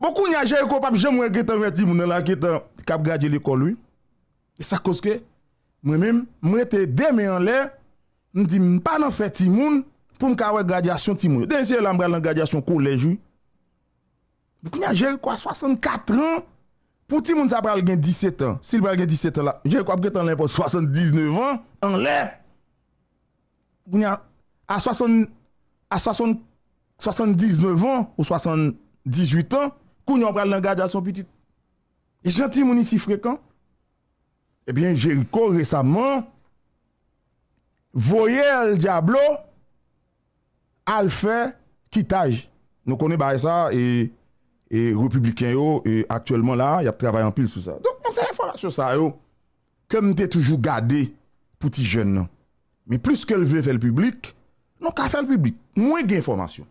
Bokou nya jèl kwa pap jèm wè gretan wè timoun nan laketan kap gradye l'ekol wè. E sa koske, mwen mèm, mwen ete demè an lè, mwen di mpa nan fè timoun pou mka wè gradyasyon timoun. Den se yè lan bral nan gradyasyon kolèj wè. Bokou nya jèl kwa 64 an, pou timoun sa bral gen 17 an. Si bral gen 17 an la, jèl kwa pap gretan lè po 79 an, an lè, bokou nya a 79 an ou 78 an, Koun yon pral langaj a son piti. E janti mouni si frekant. Ebyen eh jeniko resamman, voye el diablo, al fe kitaj. Nou konen ba e sa, e, e republiken yo, e aktuellement la, yap travayan pil sou sa. Donk moun se informasyon sa yo, kem te toujou gade, pouti jen nan. Me plus ke l vye fe l publik, nou ka fe l publik. Mwen gen informasyon.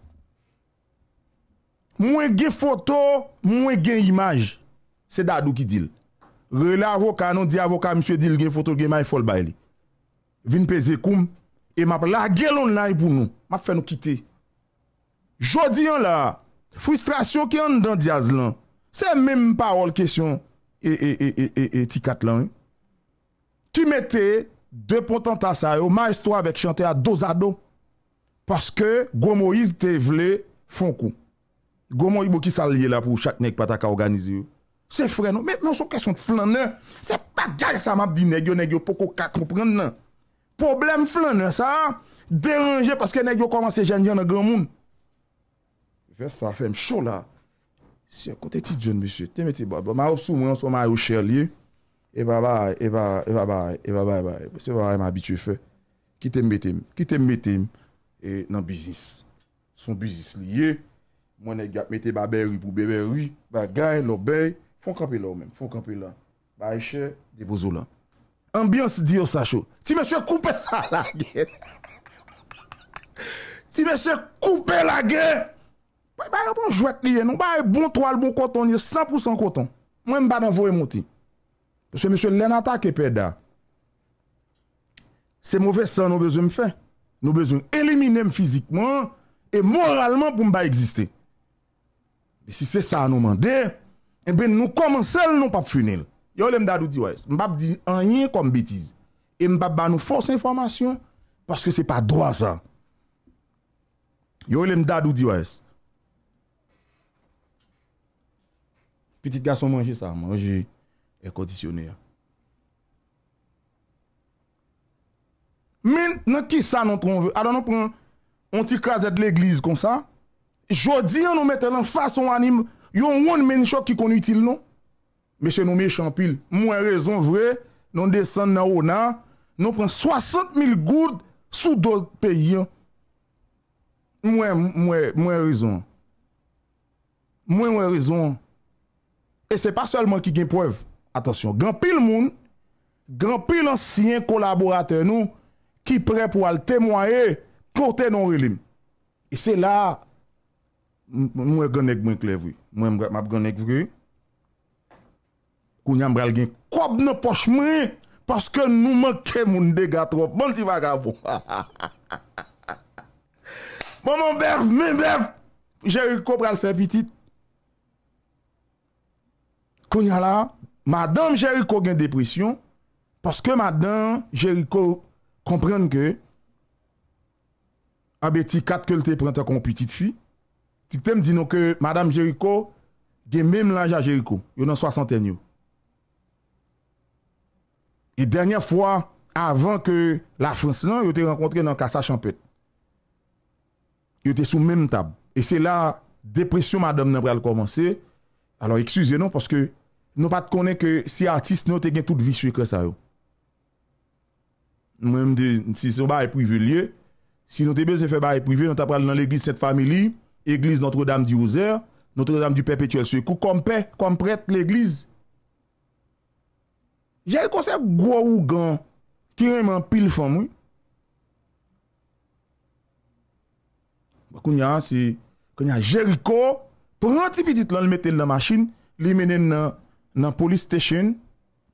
Mwen gen foto, mwen gen imaj. Se dadou ki dil. Ve la avoka, non di avoka, mswe dil gen foto, gen may fol bay li. Vin pe zekoum, e map la gelon la e bou nou. Map fe nou kite. Jodi an la, frustrasyon ki an dan diaz lan, se menm parol kesyon, e, e, e, e, e, e, ti kat lan. E. Ti mette, de pontan tasa yo, ma es to avek chante a dozado, paske gwo moiz te vle fon koum. Gwomo yi bo ki sal ye la pou chak nek pataka organize yo. Se fre nou. Mèp nou sou kesyon flan nou. Se bagay sa map di nek yo, nek yo pou koka komprende nou. Problem flan nou sa. Deranje paske nek yo komanse janjan nan gwen moun. Fè sa, fèm chou la. Si yon kontè ti djoun mèche. Te mè ti bò. Mè op sou mè yon sou mè yon chèr liye. E bè bè, e bè, e bè bè, e bè bè, e bè bè. Se bè bè yon mè abitue fè. Kitè m betèm, kitè m betèm. E nan biznis. Son biz Mwen e gyat mette babè rwi pou bebè rwi, bagay lò bè, fon kapè lò mèm, fon kapè lò. Baye chè, debozò lò. Ambyans diyo sa chò, ti mè chè koupe sa la gè. Ti mè chè koupe la gè. Baye bon jwèk liye, non baye bon toal, bon koton, yè 100% koton. Mwen mba nan vò e moti. Mè chè mè chè lè nata ke pè da. Se mò vè san nou bezè m fè. Nou bezè m eliminèm fizikman, e moralman pou mba existè. Si se sa anou mande, ebe eh nou koman sel nou pap funel. Yo le mdadou di wè. Mbap di anye kom bitiz. E mbap ba nou fos informasyon, paske se pa dwa sa. Yo le mdadou di wè. Petit gaso manje sa, manje e kondisyonè ya. Men, non, nan ki sa nan tron vè? Adan nou pran, onti kraset l'eglise kon sa? A? Jodi an nou mette lan fason anim, yon woun menchok ki koni itil nou. Mese nou mechampil, mwen rezon vre, nou desan nan ou nan, nou pren 60.000 goud sou dol peyi an. Mwen, mwen, mwen rezon. Mwen, mwen rezon. E se pa solman ki gen prev. Atasyon, gampil moun, gampil ansyen kolaborate nou ki pre pou al temwaye kote non relim. E se la, Mwen genek mwen klevwi Mwen mwen map genek vwi Kounya mbrel gen Kob nan poch mwen Paske nou man ke moun dega trop Bon si baga pou Mwen bon, mberv Mwen mberv Jè yu ko bral fe pitit Kounya la Madan jè yu ko gen depresyon Paske madan jè yu ko Komprende ke A be ti kat ke lte Prente kon pitit fi Tik tem di nou ke Madame Jericho, gen menm lanja Jericho, yo nan 61 yo. E danyan fwa, avan ke la Fransinan, yo te renkontre nan Kassa Champet. Yo te sou menm tab. E se la depresyon Madame nan pral komanse, alor eksuse nou, paske nou pat konen ke si artiste nou te gen tout vishwe kwa sa yo. Nou menm de, si sou bar eprive liye, si nou te be se fe bar eprive, nou ta pral nan legis set family, Eglise Notre-Dame du Oseur, Notre-Dame du Perpetuel Suikou, kompè, kompèt l'eglise. Jè yè konsep gwo ou gan, kireman pil fòm wè. Bakoun yè an, si, kon yè an, jè rikò, pou an ti piti lò l'mètè lè na machin, lè menè nan, nan polis stèchèn,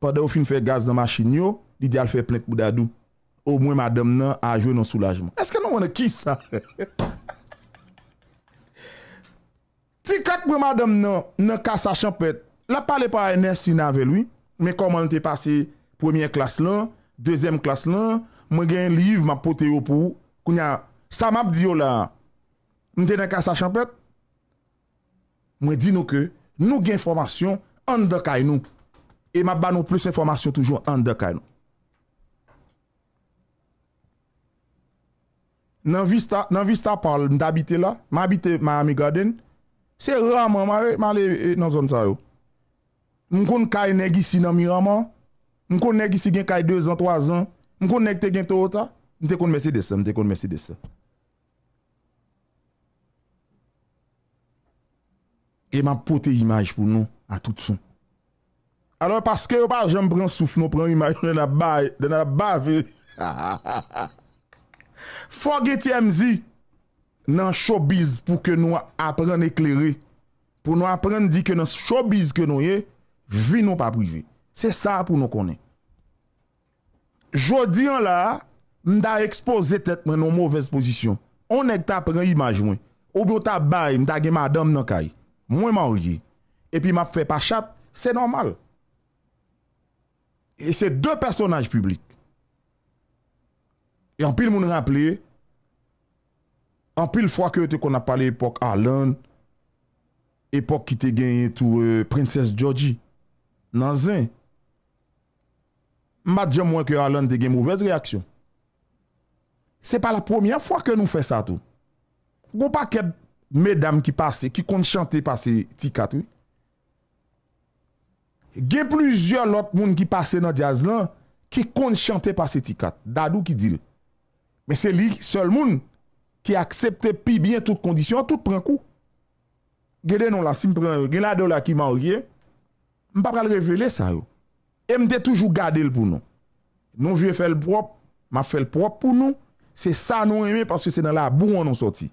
padè ou fin fè gaz nan machin yo, li dè al fè plèk boudadou. Ou mwen madèm nan, a jwè nan soulajman. Eske nou wè nan ki sa? Sikak mwen madom nan kasa champet, la pale pa a enersi nan ve lui, men koman mwen te pase premier klas lan, dezem klas lan, mwen gen liv, mwen pote yo pou, kounya, sa map diyo la, mwen te nan kasa champet, mwen di nou ke, nou gen formasyon an dekay nou, e mwen ban nou plus informasyon toujou an dekay nou. Nan vista, nan vista pal, mwen dabite la, mwen abite Miami Garden, Se raman man, man le e, nan zon sa yo. Mwen kon kaj neg isi nan mi raman. Mwen kon neg isi gen kaj 2 an, 3 an. Mwen kon neg te gen to ota. Mwen te kon mese dese, mwen te kon mese dese. Eman pote imaj pou nou a tout son. Alo, paske yo pa jenm pre yon souf nou pre yon imaj, den a bav, den a bav e. Fog eti emzi. nan shobiz pou ke nou apren ekleri. Pou nou apren di ke nan shobiz ke nou ye, vi nou pa privi. Se sa pou nou konen. Jodi an la, mda expose tet mwen nou mouvez posisyon. On ek ta pren imaj mwen. Obyo ta bay, mda gen madam nan kay. Mwen man ou ye. E pi map fe pachat, se normal. E se de personaj publik. E an pil moun rappeleye, Anpil fwa kyo ete kon ap pale epok Arlan, epok ki te genye tou Princess Georgie, nan zin, madja mwen ke Arlan de genye mouvez reaksyon. Se pa la pwomiye fwa ke nou fwe sa tou. Gou pa kèd medam ki pase, ki kon chante pase T4. Genye plizyon not moun ki pase nan jazz lan, ki kon chante pase T4. Dadou ki dil. Men se li sol moun, ki aksepte pi byen tout kondisyon, tout pren kou. Gede non la, si m pren, gela do la ki ma ou ye, m pa pral revele sa yo. E m de toujou gade l pou nou. Nou vie fèl prop, ma fèl prop pou nou, se sa nou eme, paske se nan la, bou an nou soti.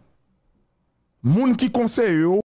Moun ki konse yo,